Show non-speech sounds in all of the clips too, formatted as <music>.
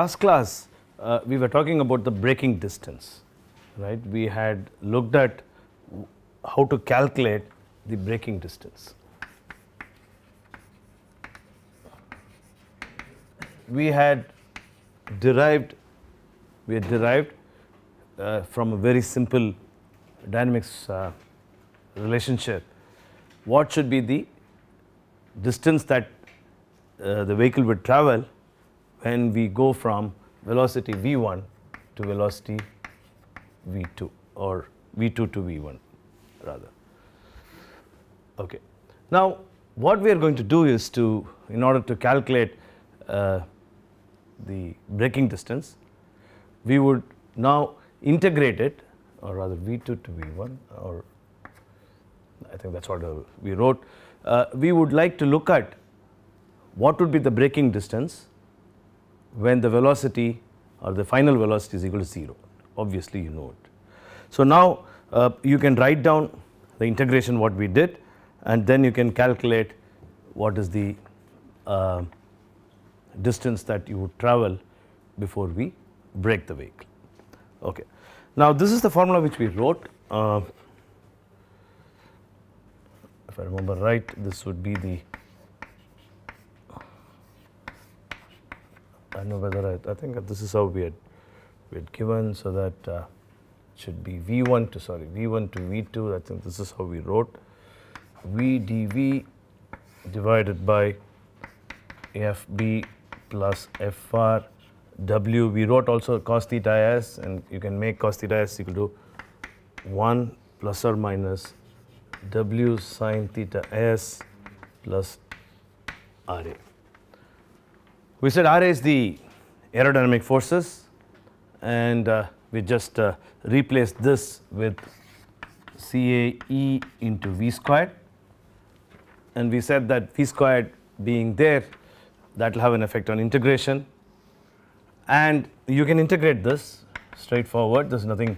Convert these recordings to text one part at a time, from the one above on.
last class, uh, we were talking about the braking distance, right? We had looked at how to calculate the braking distance. We had derived, we had derived uh, from a very simple dynamics uh, relationship, what should be the distance that uh, the vehicle would travel when we go from velocity v1 to velocity v2 or v2 to v1 rather. Okay. Now, what we are going to do is to in order to calculate uh, the braking distance, we would now integrate it or rather v2 to v1 or I think that is what uh, we wrote. Uh, we would like to look at what would be the braking distance when the velocity or the final velocity is equal to 0 obviously you know it. So now uh, you can write down the integration what we did and then you can calculate what is the uh, distance that you would travel before we break the vehicle. Okay. Now this is the formula which we wrote. Uh, if I remember right this would be the I don't know whether I, I think this is how we had, we had given so that uh, should be V1 to sorry V1 to V2 I think this is how we wrote V dV divided by FB plus FR W we wrote also cos theta s and you can make cos theta s equal to 1 plus or minus W sine theta s plus RA. We said R is the aerodynamic forces and uh, we just uh, replace this with CAE into V squared and we said that V squared being there that will have an effect on integration and you can integrate this straightforward there is nothing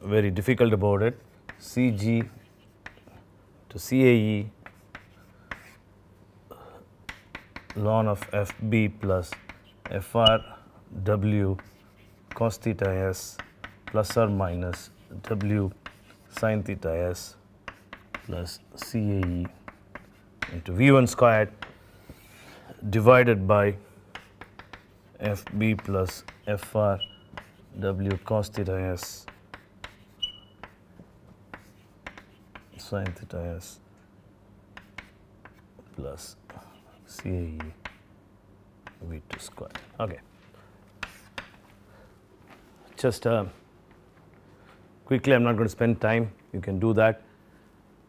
very difficult about it CG to CAE ln of fb plus frw cos theta s plus or minus w sin theta s plus CAE into V1 squared divided by FB plus FR W cos theta S sin theta S plus CAE V2 square. Okay. Just uh, quickly, I am not going to spend time, you can do that.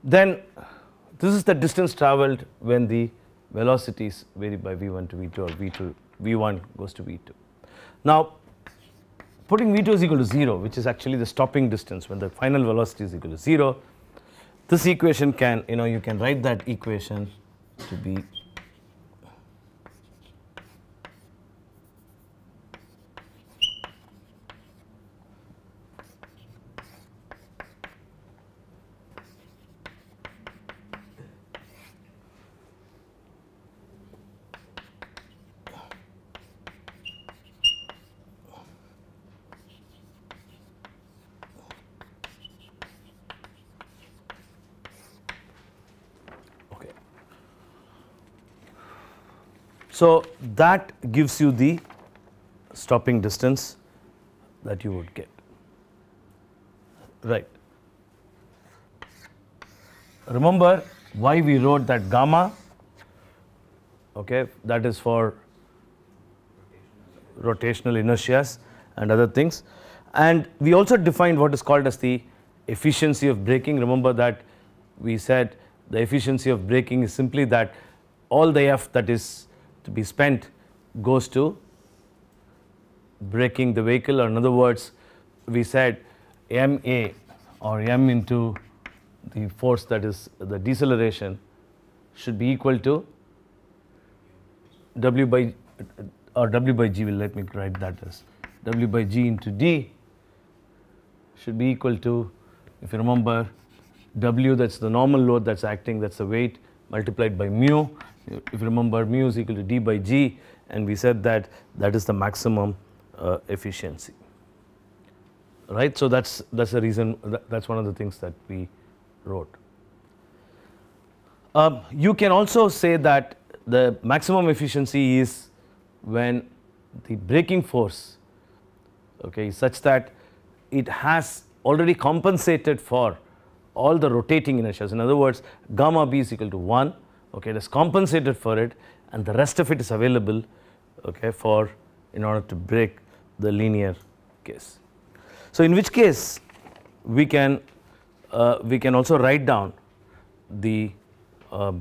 Then this is the distance traveled when the velocities vary by V1 to V2 or V2, V1 goes to V2. Now putting V2 is equal to 0 which is actually the stopping distance when the final velocity is equal to 0, this equation can you know you can write that equation to be So, that gives you the stopping distance that you would get, right. Remember why we wrote that gamma, okay, that is for rotational inertias and other things. And we also defined what is called as the efficiency of braking. Remember that we said the efficiency of braking is simply that all the F that is to be spent goes to breaking the vehicle or in other words we said m a or m into the force that is the deceleration should be equal to w by or w by g will let me write that as w by g into d should be equal to if you remember w that is the normal load that is acting that is the weight multiplied by mu if you remember mu is equal to d by g and we said that that is the maximum uh, efficiency right so that's that's the reason that, that's one of the things that we wrote um, you can also say that the maximum efficiency is when the braking force okay such that it has already compensated for all the rotating inertias in other words gamma b is equal to 1 okay, it is compensated for it and the rest of it is available okay, for in order to break the linear case. So, in which case we can uh, we can also write down the uh,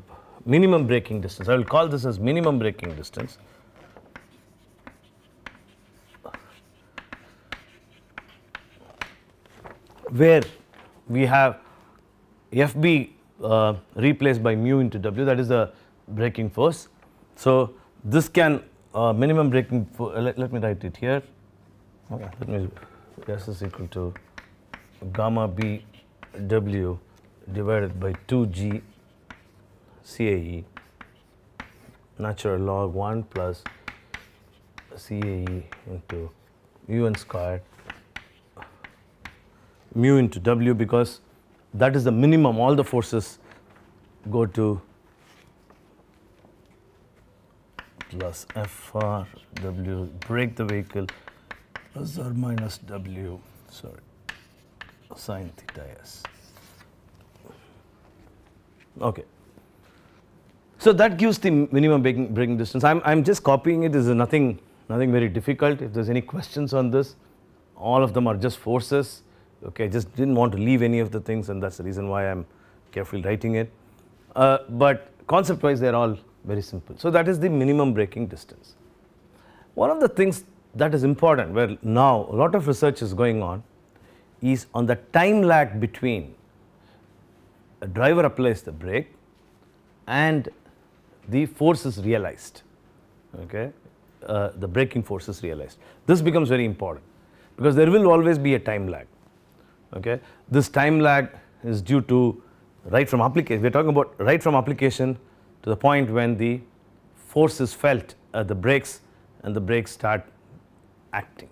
minimum breaking distance. I will call this as minimum breaking distance. where we have FB uh, replaced by mu into W that is the breaking force. So this can uh, minimum breaking. Uh, let, let, me write it here. Okay. Let me S is equal to gamma B W divided by 2G CAE natural log 1 plus CAE into u n squared mu into W because that is the minimum all the forces go to plus FR W break the vehicle plus or minus W sorry sine theta s. Okay. So that gives the minimum breaking, breaking distance. I'm I'm just copying it. This is nothing nothing very difficult. If there's any questions on this, all of them are just forces. Okay, I just didn't want to leave any of the things and that's the reason why I'm carefully writing it. Uh, but concept wise they're all very simple. So that is the minimum braking distance. One of the things that is important where now a lot of research is going on is on the time lag between a driver applies the brake and the force is realized, okay, uh, the braking force is realized. This becomes very important because there will always be a time lag. Okay. This time lag is due to right from application, we are talking about right from application to the point when the force is felt at the brakes and the brakes start acting.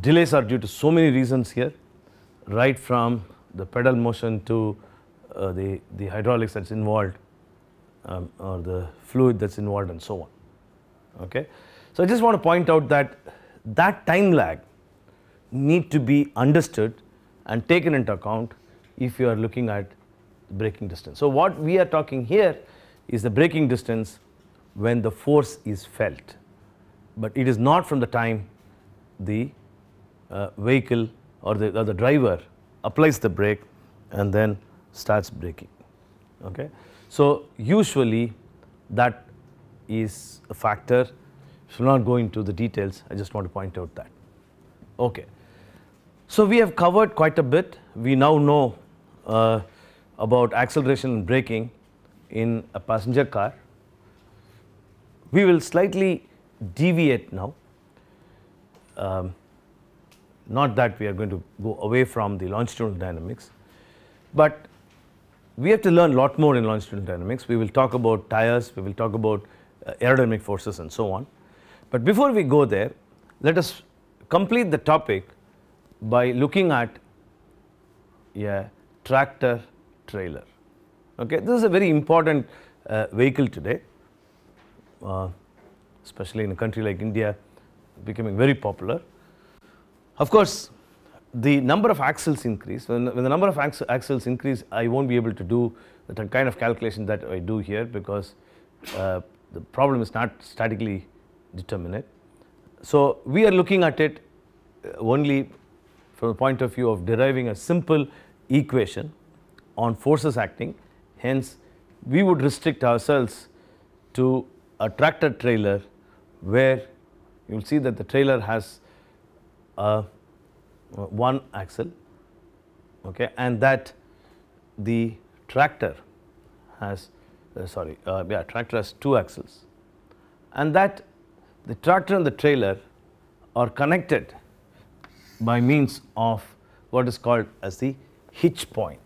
Delays are due to so many reasons here, right from the pedal motion to uh, the, the hydraulics that is involved um, or the fluid that is involved and so on. Okay. So, I just want to point out that that time lag need to be understood and taken into account if you are looking at braking distance. So, what we are talking here is the braking distance when the force is felt, but it is not from the time the uh, vehicle or the, or the driver applies the brake and then starts braking. Okay. So, usually that is a factor, should not go into the details, I just want to point out that. Okay. So we have covered quite a bit. We now know uh, about acceleration and braking in a passenger car. We will slightly deviate now. Um, not that we are going to go away from the longitudinal dynamics, but we have to learn a lot more in longitudinal dynamics. We will talk about tires, we will talk about uh, aerodynamic forces and so on. But before we go there, let us complete the topic by looking at a tractor trailer. Okay? This is a very important uh, vehicle today, uh, especially in a country like India, becoming very popular. Of course, the number of axles increase, when, when the number of ax axles increase, I won't be able to do the kind of calculation that I do here because uh, the problem is not statically determinate. So, we are looking at it uh, only from the point of view of deriving a simple equation on forces acting. Hence, we would restrict ourselves to a tractor trailer where you will see that the trailer has a one axle okay, and that the tractor has uh, sorry uh, yeah tractor has two axles and that the tractor and the trailer are connected by means of what is called as the hitch point.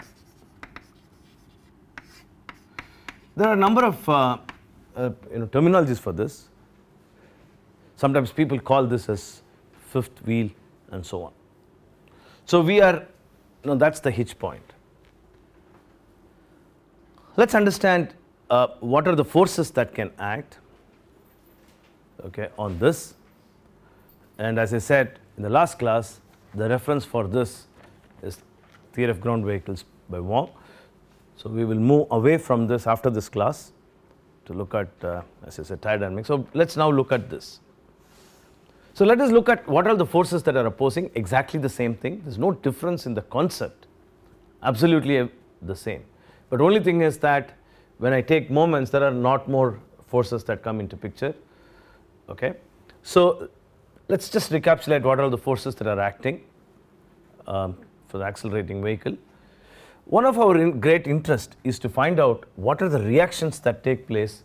There are a number of uh, uh, you know terminologies for this. Sometimes people call this as fifth wheel and so on. So we are, you know, that's the hitch point. Let's understand uh, what are the forces that can act okay, on this. And as I said in the last class, the reference for this is theory of ground vehicles by Wong. So, we will move away from this after this class to look at uh, as I said dynamics. So, let us now look at this. So, let us look at what are the forces that are opposing exactly the same thing. There is no difference in the concept absolutely the same. But only thing is that when I take moments there are not more forces that come into picture. Okay. So, Let's just recapitulate what are the forces that are acting um, for the accelerating vehicle. One of our in great interest is to find out what are the reactions that take place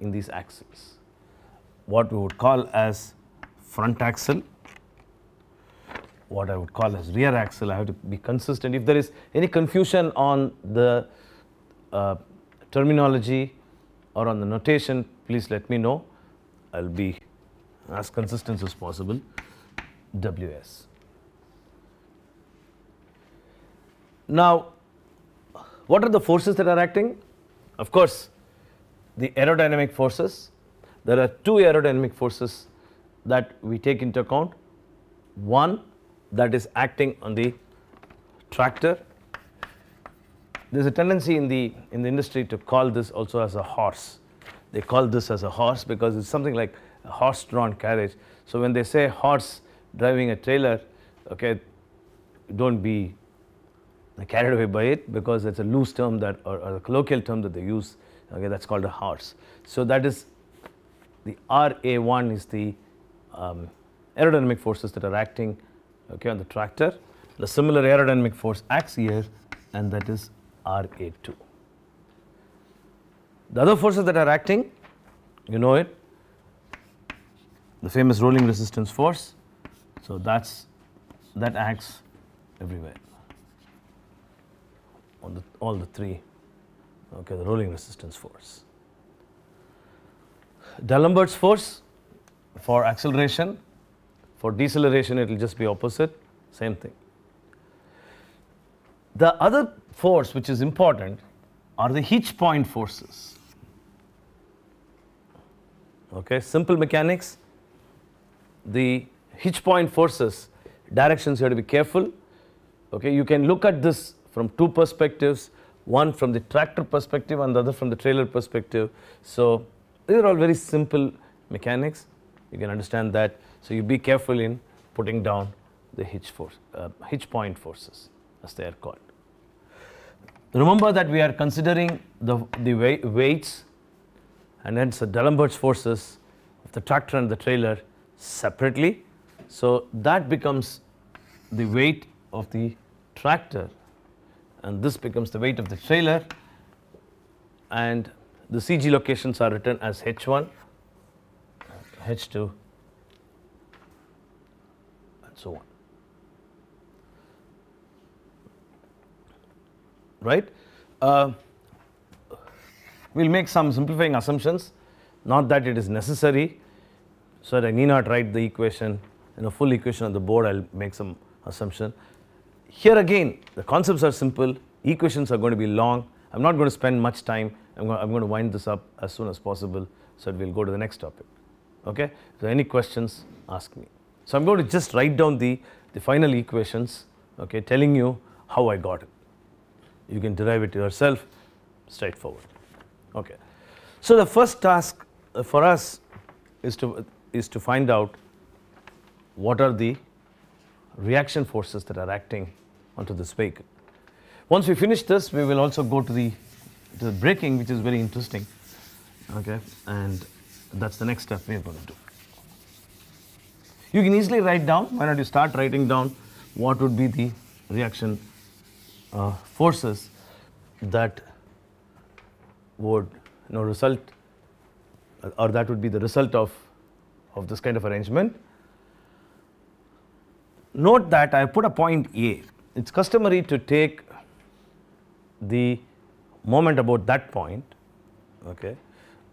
in these axles, what we would call as front axle, what I would call as rear axle. I have to be consistent. If there is any confusion on the uh, terminology or on the notation, please let me know. I will be as consistent as possible Ws. Now, what are the forces that are acting? Of course, the aerodynamic forces. There are two aerodynamic forces that we take into account. One that is acting on the tractor. There is a tendency in the in the industry to call this also as a horse. They call this as a horse because it's something like horse-drawn carriage. So when they say horse driving a trailer, okay, don't be carried away by it because it's a loose term that or, or a colloquial term that they use. Okay, that's called a horse. So that is the RA1 is the um, aerodynamic forces that are acting okay, on the tractor. The similar aerodynamic force acts here and that is RA2. The other forces that are acting, you know it, the famous rolling resistance force. So, that is that acts everywhere on the all the three okay the rolling resistance force. D'Alembert's force for acceleration for deceleration it will just be opposite same thing. The other force which is important are the hitch point forces okay simple mechanics the hitch point forces directions you have to be careful okay you can look at this from two perspectives one from the tractor perspective and the other from the trailer perspective so these are all very simple mechanics you can understand that so you be careful in putting down the hitch force uh, hitch point forces as they are called remember that we are considering the the weights and hence the D'Alembert's forces of the tractor and the trailer separately. So, that becomes the weight of the tractor and this becomes the weight of the trailer and the CG locations are written as H1, H2 and so on. Right? Uh, we will make some simplifying assumptions, not that it is necessary, Sir, I need not write the equation in a full equation on the board, I will make some assumption. Here again, the concepts are simple, equations are going to be long. I am not going to spend much time, I am going to wind this up as soon as possible so we will go to the next topic. Okay? So, any questions, ask me. So, I am going to just write down the, the final equations, okay, telling you how I got it. You can derive it yourself, straightforward. Okay. So, the first task uh, for us is to is to find out what are the reaction forces that are acting onto this vehicle. Once we finish this, we will also go to the, to the braking, which is very interesting. Okay, and that's the next step we are going to do. You can easily write down, why not you start writing down what would be the reaction uh, forces that would you know, result or that would be the result of of this kind of arrangement. Note that I put a point A. It is customary to take the moment about that point okay,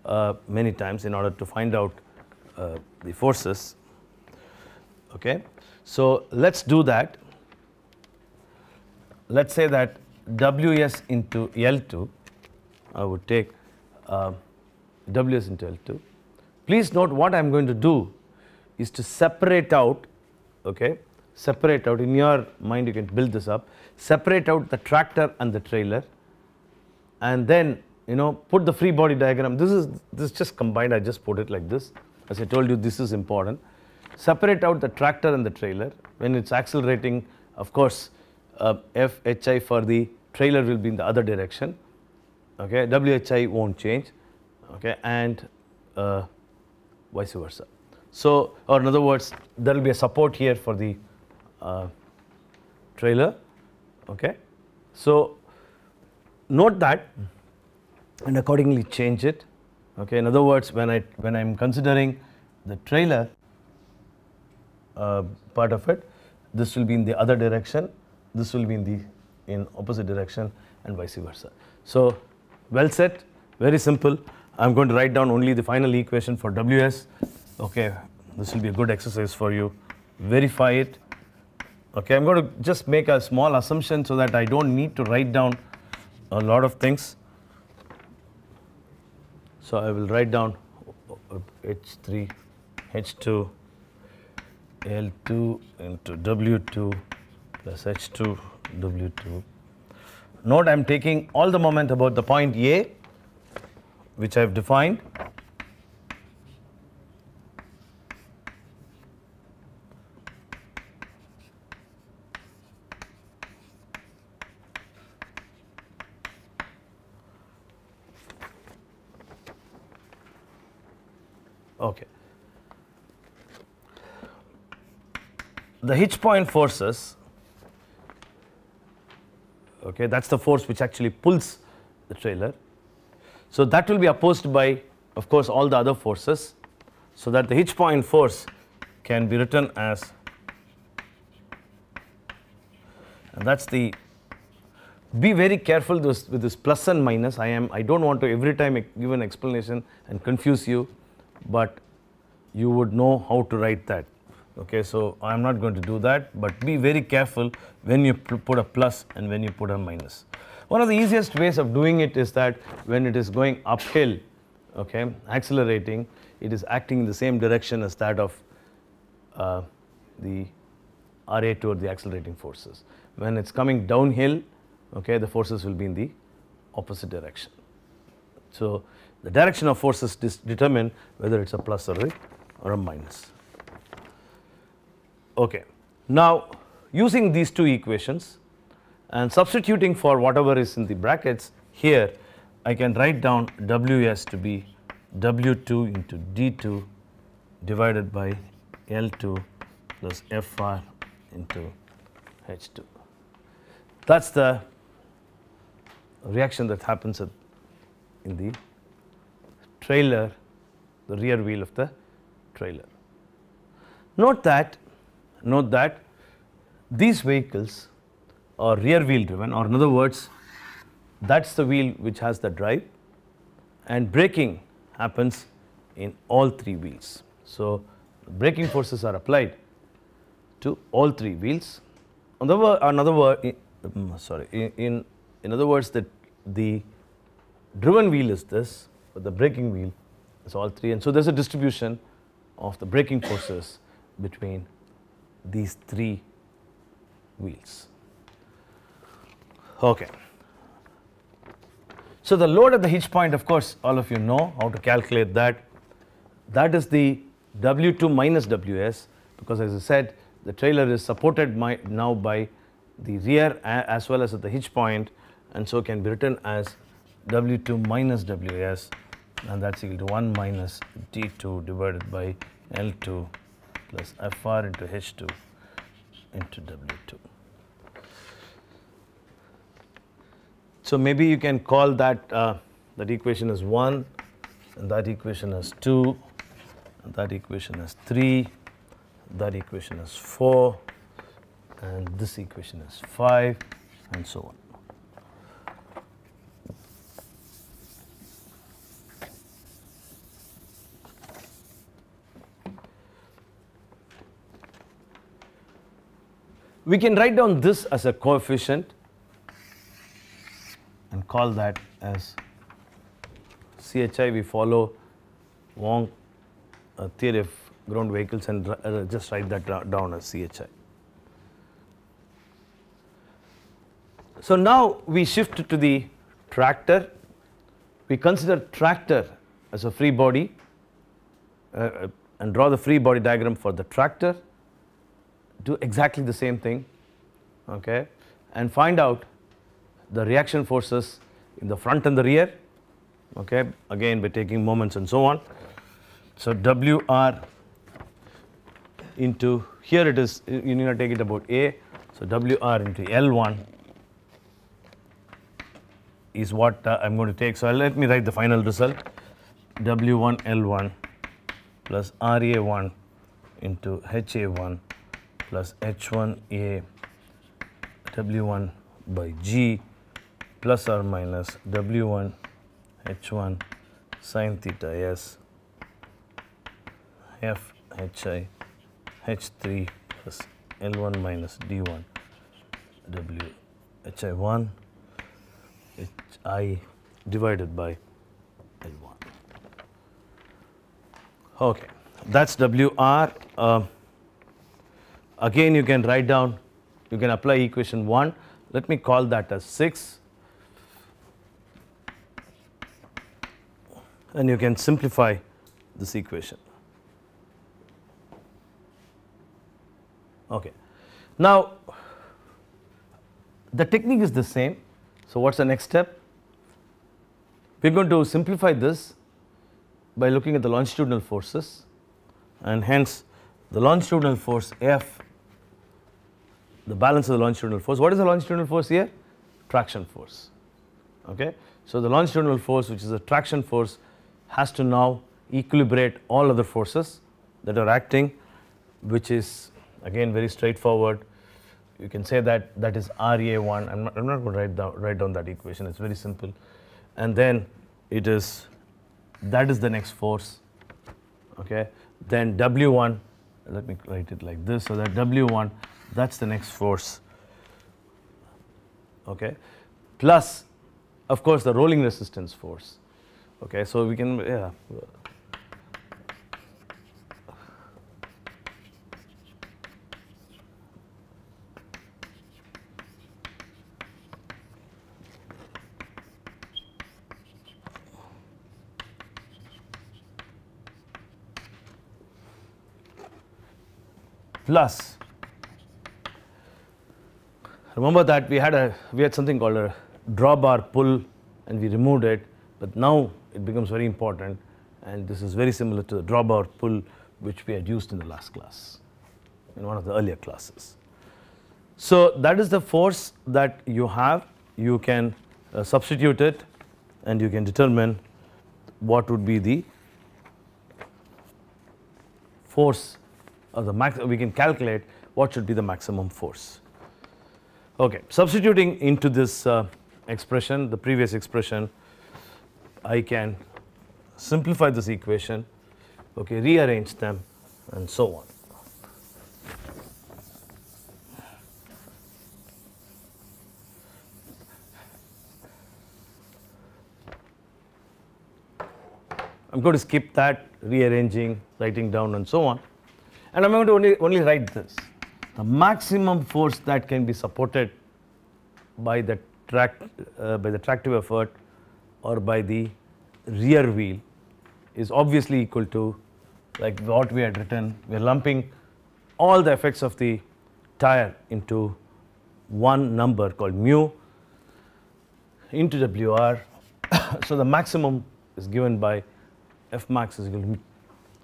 uh, many times in order to find out uh, the forces. Okay. So, let us do that. Let us say that Ws into L2, I would take uh, Ws into L2 Please note what I am going to do is to separate out, okay, separate out in your mind you can build this up, separate out the tractor and the trailer and then you know put the free body diagram, this is this just combined I just put it like this as I told you this is important. Separate out the tractor and the trailer when it is accelerating of course uh, FHI for the trailer will be in the other direction okay WHI won't change okay and uh, vice versa. So, or in other words, there will be a support here for the uh, trailer. Okay. So, note that and accordingly change it. Okay. In other words, when I when I am considering the trailer uh, part of it, this will be in the other direction, this will be in the in opposite direction and vice versa. So, well set, very simple. I'm going to write down only the final equation for Ws. Okay, this will be a good exercise for you. Verify it. Okay, I'm going to just make a small assumption so that I don't need to write down a lot of things. So I will write down H3, H2, L2 into W2 plus H2, W2. Note I'm taking all the moment about the point A which I have defined. Okay. The hitch point forces, okay, that is the force which actually pulls the trailer so that will be opposed by, of course, all the other forces, so that the hitch point force can be written as, and that's the. Be very careful this, with this plus and minus. I am. I don't want to every time give an explanation and confuse you, but you would know how to write that. Okay, so I am not going to do that, but be very careful when you put a plus and when you put a minus. One of the easiest ways of doing it is that when it is going uphill, okay, accelerating, it is acting in the same direction as that of uh, the RA toward the accelerating forces. When it's coming downhill, okay, the forces will be in the opposite direction. So, the direction of forces determine whether it's a plus or a, or a minus. Okay. Now, using these two equations, and substituting for whatever is in the brackets here I can write down Ws to be W2 into D2 divided by L2 plus Fr into H2. That is the reaction that happens at, in the trailer, the rear wheel of the trailer. Note that, note that these vehicles or rear wheel driven or in other words that is the wheel which has the drive and braking happens in all three wheels. So, braking forces are applied to all three wheels. In other word, mm, sorry, in, in other words that the driven wheel is this, but the braking wheel is all three and so there is a distribution of the braking forces between these three wheels. Okay. So, the load at the hitch point of course all of you know how to calculate that. That is the W2 minus WS because as I said the trailer is supported now by the rear as well as at the hitch point and so can be written as W2 minus WS and that is equal to 1 minus D2 divided by L2 plus FR into H2 into W2. So, maybe you can call that uh, that equation as 1 and that equation as 2, that equation as 3, that equation as 4 and this equation as 5 and so on. We can write down this as a coefficient call that as CHI. We follow Wong uh, theory of ground vehicles and uh, just write that down as CHI. So now we shift to the tractor. We consider tractor as a free body uh, uh, and draw the free body diagram for the tractor. Do exactly the same thing okay, and find out the reaction forces in the front and the rear, okay, again by taking moments and so on. So, WR into here it is you need to take it about A. So, WR into L1 is what uh, I am going to take. So, let me write the final result W1 L1 plus RA1 into HA1 plus H1A W1 by G plus or minus W1 H1 sine theta S F HI H3 plus L1 minus D1 W HI1 HI divided by L1. Okay, that's WR. Uh, um, again, you can write down, you can apply equation 1. Let me call that as 6 and you can simplify this equation. Okay. Now, the technique is the same. So, what is the next step? We are going to simplify this by looking at the longitudinal forces and hence the longitudinal force F, the balance of the longitudinal force. What is the longitudinal force here? Traction force. Okay. So, the longitudinal force which is the traction force has to now equilibrate all other forces that are acting which is again very straightforward. You can say that that is RA1, I am not, not going to write down, write down that equation, it is very simple. And then it is that is the next force, okay. Then W1, let me write it like this, so that W1 that is the next force, okay. Plus of course the rolling resistance force Okay, so we can, yeah. plus remember that we had a we had something called a drawbar pull and we removed it but now it becomes very important and this is very similar to the drawbar pull which we had used in the last class, in one of the earlier classes. So that is the force that you have, you can uh, substitute it and you can determine what would be the force or the max we can calculate what should be the maximum force. Okay, substituting into this uh, expression the previous expression I can simplify this equation, okay, rearrange them and so on. I'm going to skip that rearranging, writing down and so on. And I'm going to only, only write this. The maximum force that can be supported by the tract, uh, by the tractive effort or by the rear wheel is obviously equal to like what we had written. We are lumping all the effects of the tire into one number called mu into WR. <coughs> so the maximum is given by F max is equal to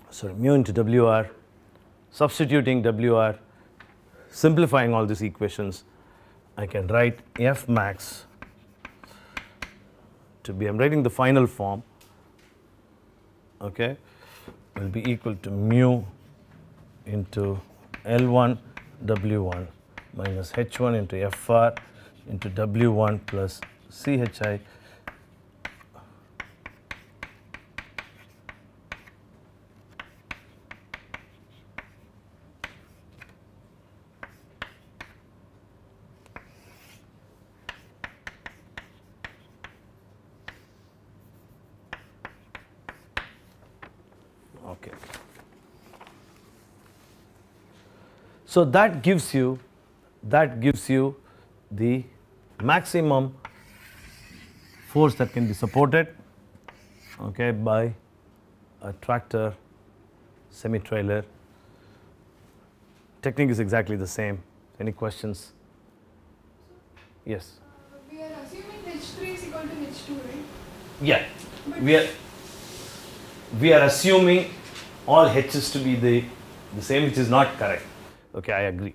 sorry, mu into WR, substituting WR, simplifying all these equations, I can write F max to be, I am writing the final form, okay, will be equal to mu into L1 W1 minus H1 into FR into W1 plus CHI So, that gives you that gives you the maximum force that can be supported okay, by a tractor semi trailer. Technique is exactly the same. Any questions? Yes. Uh, we are assuming H3 is equal to H2, right? Yeah. we are we are assuming all H's to be the, the same which is not correct. Okay, I agree.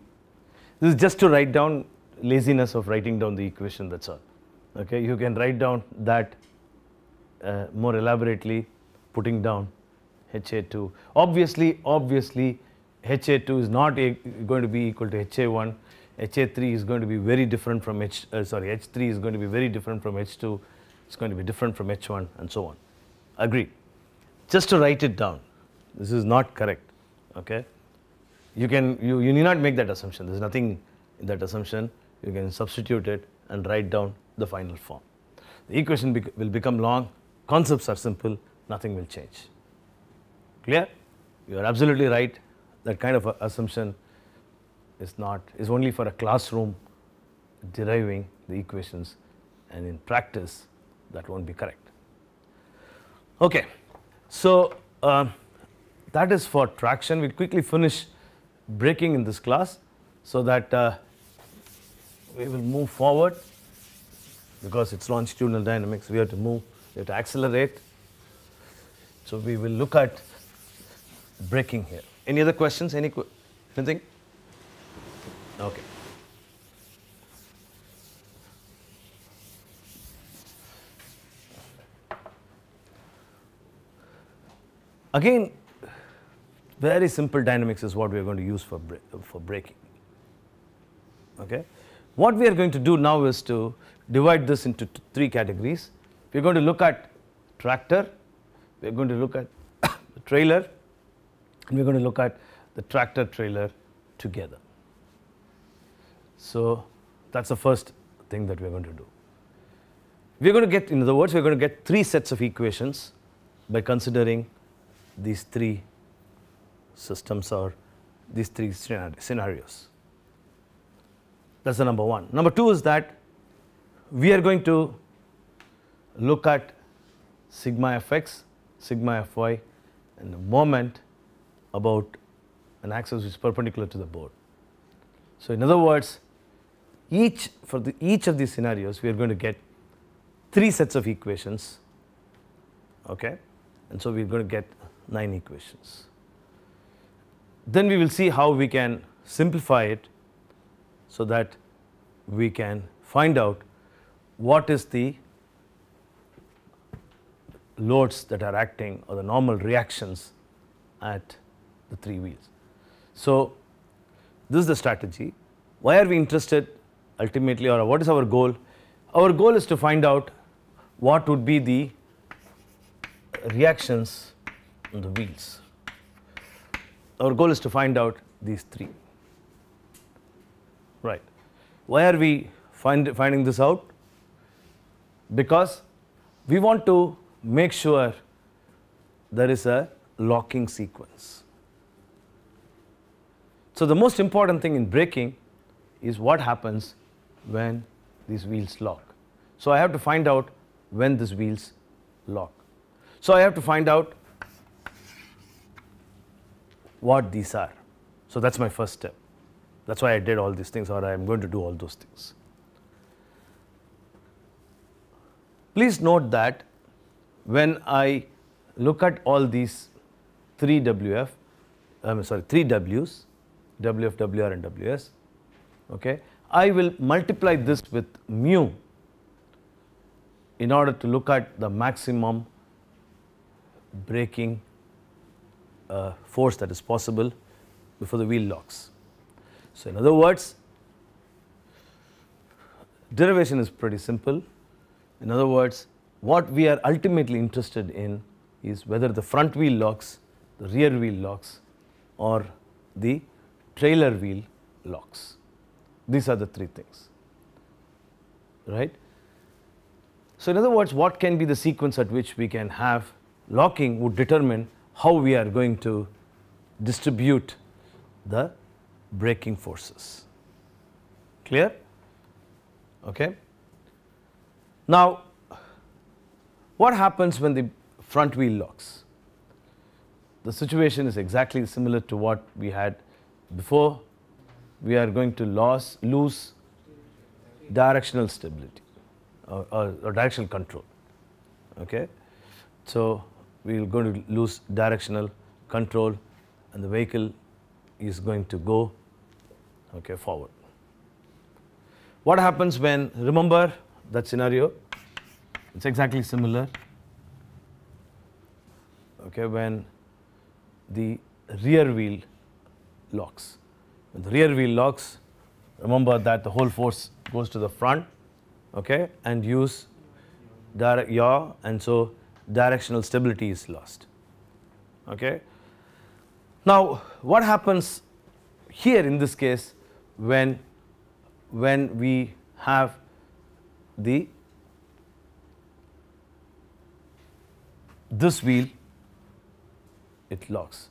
This is just to write down laziness of writing down the equation, that's all. Okay, you can write down that uh, more elaborately, putting down HA2. Obviously, obviously, HA2 is not a, going to be equal to HA1. HA3 is going to be very different from H, uh, sorry, H3 is going to be very different from H2. It's going to be different from H1 and so on. Agree. Just to write it down. This is not correct. Okay you can, you, you need not make that assumption. There's nothing in that assumption. You can substitute it and write down the final form. The equation bec will become long, concepts are simple, nothing will change. Clear? You are absolutely right. That kind of assumption is not, is only for a classroom deriving the equations and in practice that won't be correct. Okay, so uh, that is for traction. We'll quickly finish breaking in this class so that uh, we will move forward because it is longitudinal dynamics we have to move we have to accelerate. So, we will look at breaking here. Any other questions any qu anything? Okay. Again very simple dynamics is what we are going to use for, for braking. Okay? What we are going to do now is to divide this into three categories. We are going to look at tractor, we are going to look at <coughs> trailer, and we are going to look at the tractor trailer together. So, that is the first thing that we are going to do. We are going to get, in other words, we are going to get three sets of equations by considering these three systems or these three scenarios. That is the number one. Number two is that we are going to look at sigma fx, sigma fy and the moment about an axis which is perpendicular to the board. So, in other words each for the each of these scenarios we are going to get three sets of equations okay and so we are going to get nine equations. Then we will see how we can simplify it so that we can find out what is the loads that are acting or the normal reactions at the three wheels. So, this is the strategy. Why are we interested ultimately or what is our goal? Our goal is to find out what would be the reactions on the wheels our goal is to find out these three. Right. Why are we find, finding this out? Because we want to make sure there is a locking sequence. So, the most important thing in braking is what happens when these wheels lock. So, I have to find out when these wheels lock. So, I have to find out what these are. So that's my first step. That's why I did all these things or I am going to do all those things. Please note that when I look at all these 3 WF, I am sorry, 3 Ws, WF, WR and WS, okay, I will multiply this with mu in order to look at the maximum breaking uh, force that is possible before the wheel locks. So, in other words, derivation is pretty simple. In other words, what we are ultimately interested in is whether the front wheel locks, the rear wheel locks or the trailer wheel locks. These are the three things, right. So, in other words, what can be the sequence at which we can have locking would determine how we are going to distribute the braking forces. Clear? Okay. Now, what happens when the front wheel locks? The situation is exactly similar to what we had before. We are going to lose, lose directional stability or, uh, or, uh, or directional control. Okay. So, we are going to lose directional control and the vehicle is going to go okay, forward. What happens when, remember that scenario, it is exactly similar, okay, when the rear wheel locks. When the rear wheel locks, remember that the whole force goes to the front okay, and use direct yaw and so directional stability is lost. Okay. Now, what happens here in this case when, when we have the this wheel it locks.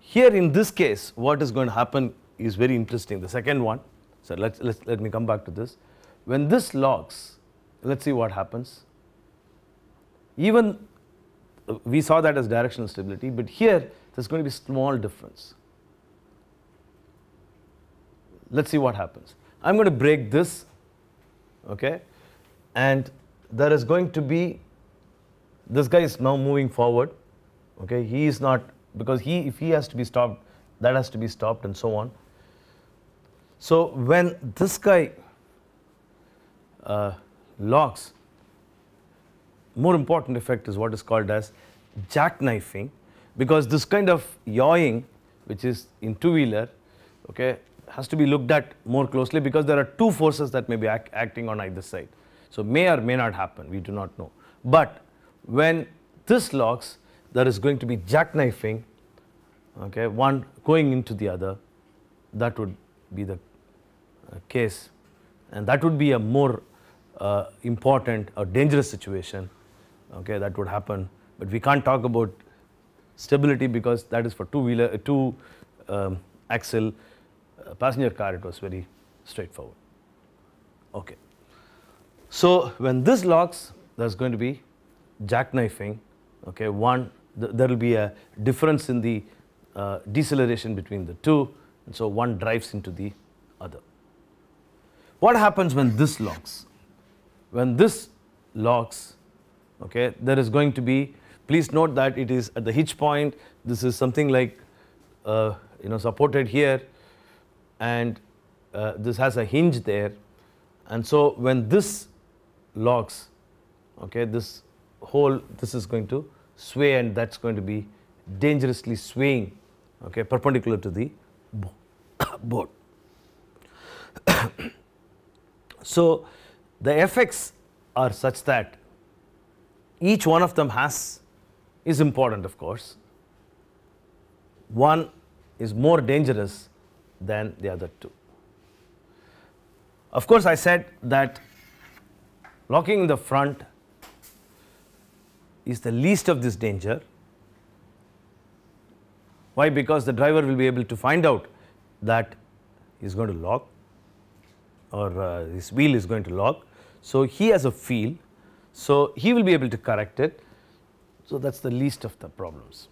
Here in this case what is going to happen is very interesting the second one. So, let us let me come back to this. When this locks let us see what happens even uh, we saw that as directional stability, but here there's going to be small difference. Let's see what happens. I'm going to break this, okay, and there is going to be, this guy is now moving forward, okay, he is not, because he, if he has to be stopped, that has to be stopped and so on. So when this guy uh, locks, more important effect is what is called as jackknifing because this kind of yawing which is in two wheeler okay has to be looked at more closely because there are two forces that may be act acting on either side. So, may or may not happen we do not know. But when this locks there is going to be jackknifing okay one going into the other that would be the uh, case and that would be a more uh, important or dangerous situation okay, that would happen. But we can't talk about stability because that is for two wheeler, uh, two um, axle uh, passenger car, it was very straightforward. Okay. So when this locks, there's going to be jackknifing, okay, one, th there will be a difference in the uh, deceleration between the two, and so one drives into the other. What happens when this locks? When this locks, okay there is going to be please note that it is at the hitch point this is something like uh, you know supported here and uh, this has a hinge there and so when this locks okay this whole this is going to sway and that's going to be dangerously swaying okay perpendicular to the bo <coughs> board <coughs> so the effects are such that each one of them has is important of course. One is more dangerous than the other two. Of course, I said that locking in the front is the least of this danger. Why? Because the driver will be able to find out that he is going to lock or uh, his wheel is going to lock. So, he has a feel so, he will be able to correct it. So, that is the least of the problems.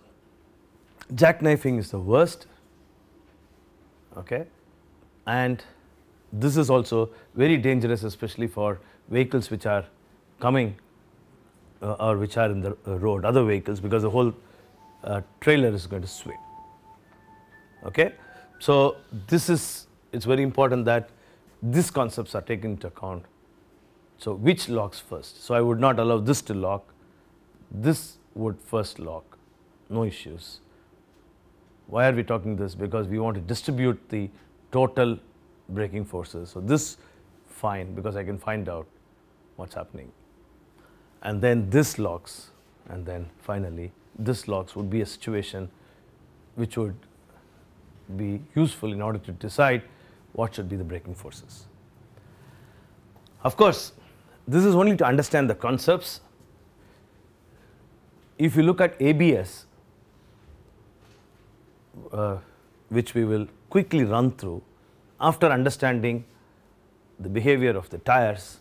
Jackknifing is the worst okay? and this is also very dangerous especially for vehicles which are coming uh, or which are in the uh, road other vehicles because the whole uh, trailer is going to sway. Okay? So, this is it is very important that these concepts are taken into account so, which locks first? So, I would not allow this to lock, this would first lock, no issues. Why are we talking this? Because we want to distribute the total braking forces. So, this fine because I can find out what is happening and then this locks and then finally this locks would be a situation which would be useful in order to decide what should be the braking forces. Of course, this is only to understand the concepts. If you look at ABS, uh, which we will quickly run through after understanding the behavior of the tires,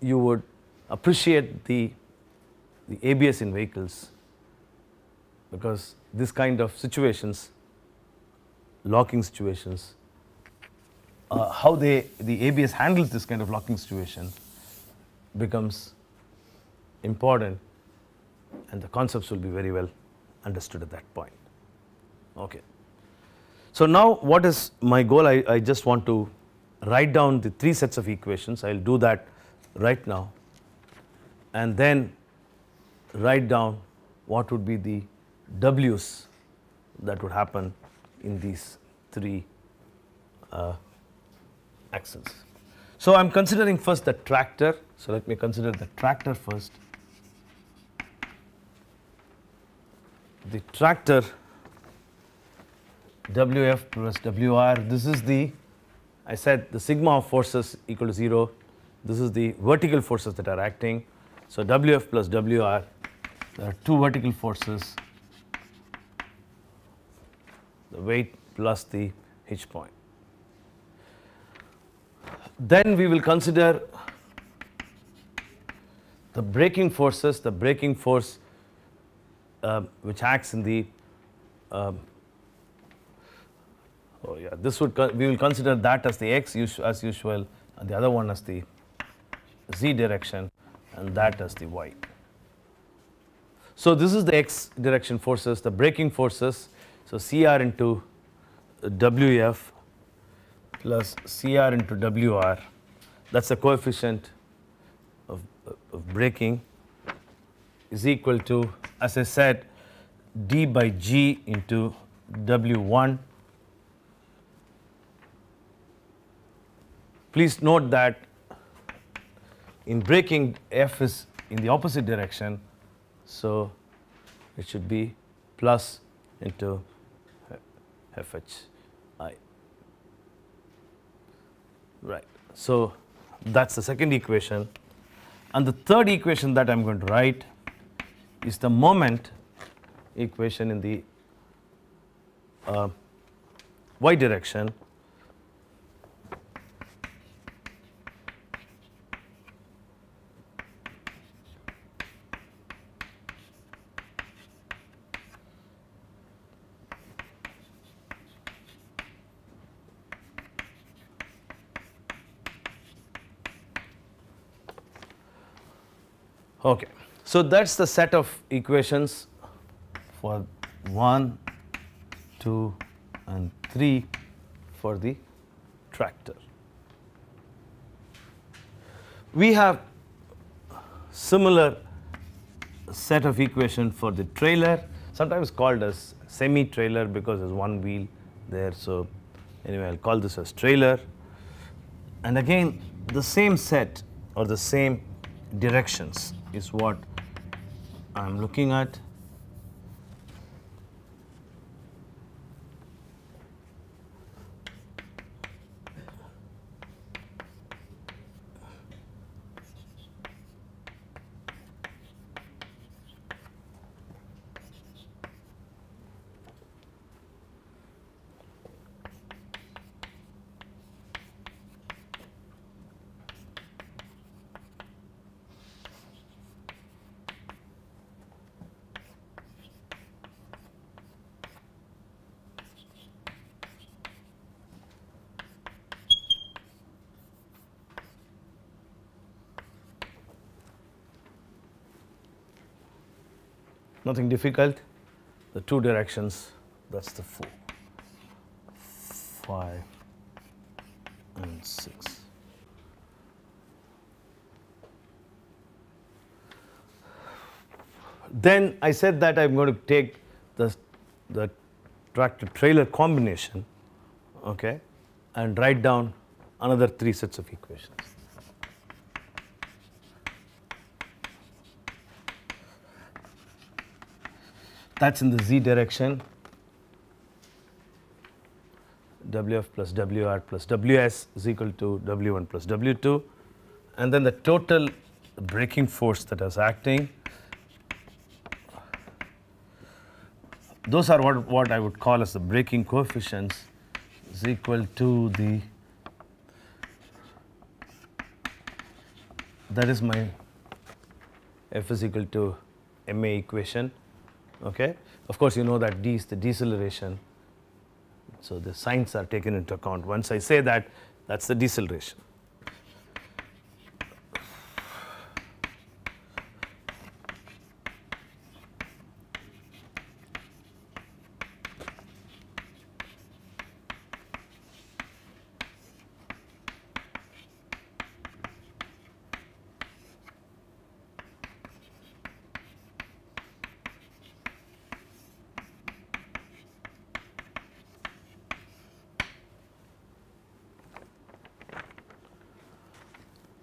you would appreciate the, the ABS in vehicles because this kind of situations, locking situations, uh, how they the ABS handles this kind of locking situation becomes important and the concepts will be very well understood at that point. Okay. So now what is my goal? I, I just want to write down the three sets of equations. I will do that right now and then write down what would be the W's that would happen in these three uh, axles. So I'm considering first the tractor. So let me consider the tractor first. The tractor WF plus WR, this is the, I said the sigma of forces equal to 0. This is the vertical forces that are acting. So WF plus WR, there are two vertical forces, the weight plus the hitch point. Then we will consider the braking forces, the braking force uh, which acts in the, uh, oh yeah, this would, we will consider that as the x as usual and the other one as the z direction and that as the y. So this is the x direction forces, the braking forces. So CR into WF plus CR into WR. That's the coefficient of, of breaking is equal to, as I said, D by G into W1. Please note that in breaking F is in the opposite direction, so it should be plus into FH. Right. So that's the second equation. And the third equation that I am going to write is the moment equation in the uh, y direction Okay. So that is the set of equations for 1, 2 and 3 for the tractor. We have similar set of equations for the trailer sometimes called as semi trailer because there's one wheel there so anyway I'll call this as trailer and again the same set or the same directions is what I am looking at Nothing difficult. The two directions, that's the four, five, and six. Then I said that I'm going to take the, the tractor trailer combination, okay, and write down another three sets of equations. that's in the z direction Wf plus Wr plus Ws is equal to W1 plus W2 and then the total breaking force that is acting those are what, what I would call as the breaking coefficients is equal to the that is my F is equal to MA equation Okay. Of course, you know that d is the deceleration. So, the signs are taken into account. Once I say that, that is the deceleration.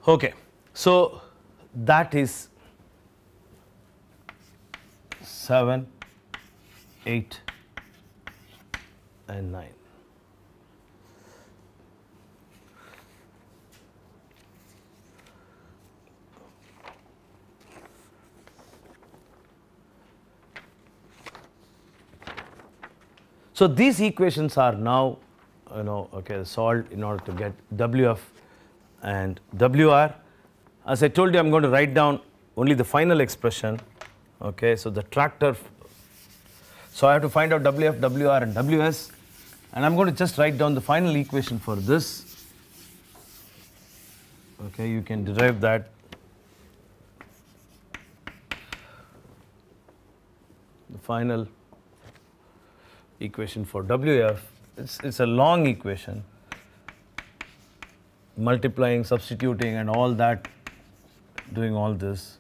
Okay. So, that is 7, 8 and 9. So, these equations are now you know okay solved in order to get W of and WR. As I told you, I'm going to write down only the final expression. Okay, so the tractor. So I have to find out WF, WR, and WS. And I'm going to just write down the final equation for this. Okay, you can derive that. The final equation for WF. It's, it's a long equation multiplying, substituting and all that, doing all this.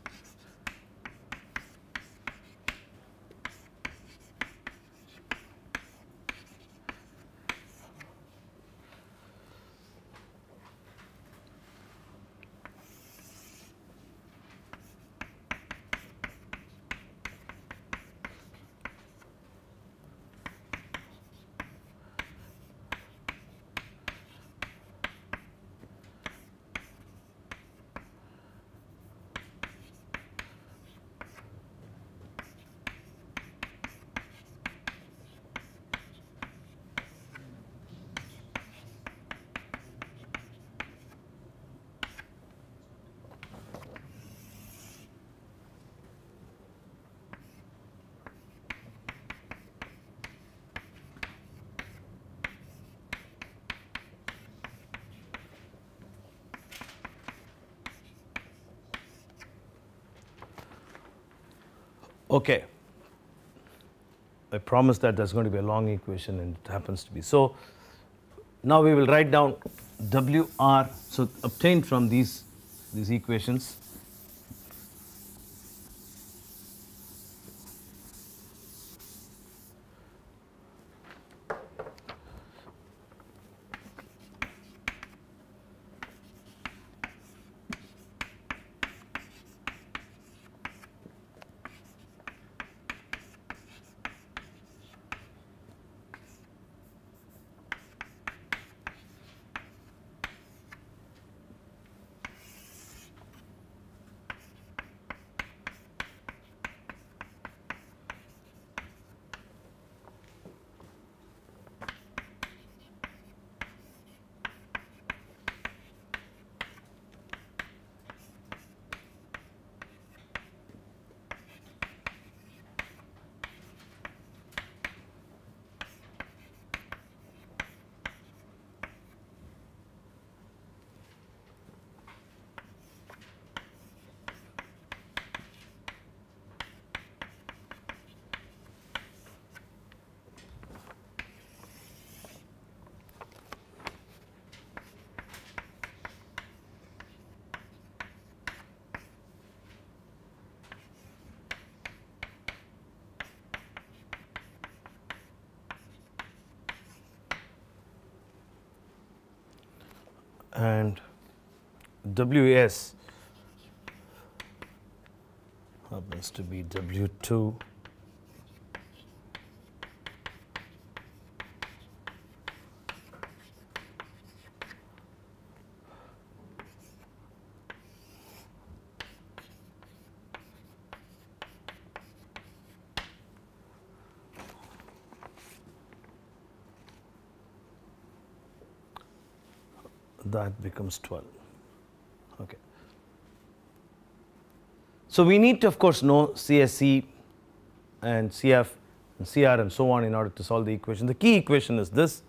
Okay. I promise that there's going to be a long equation and it happens to be. So now we will write down WR, so obtained from these, these equations, and WS happens to be W2 that becomes 12. Okay. So, we need to of course know CSC and CF and CR and so on in order to solve the equation. The key equation is this.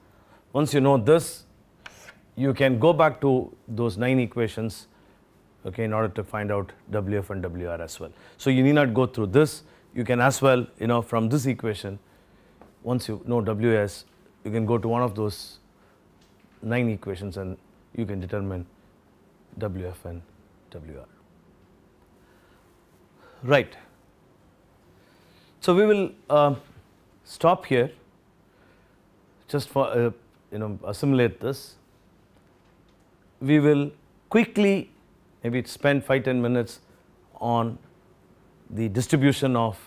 Once you know this, you can go back to those 9 equations okay, in order to find out WF and WR as well. So, you need not go through this, you can as well you know from this equation once you know WS you can go to one of those 9 equations and you can determine WF and WR. Right. So, we will uh, stop here just for uh, you know assimilate this. We will quickly maybe spend 5 10 minutes on the distribution of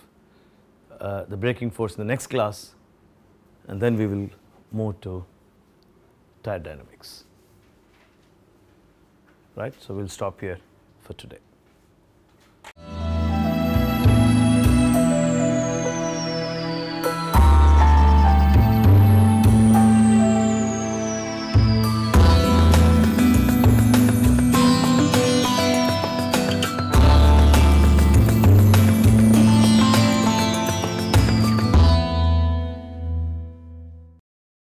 uh, the breaking force in the next class and then we will move to tire dynamics right? So we'll stop here for today.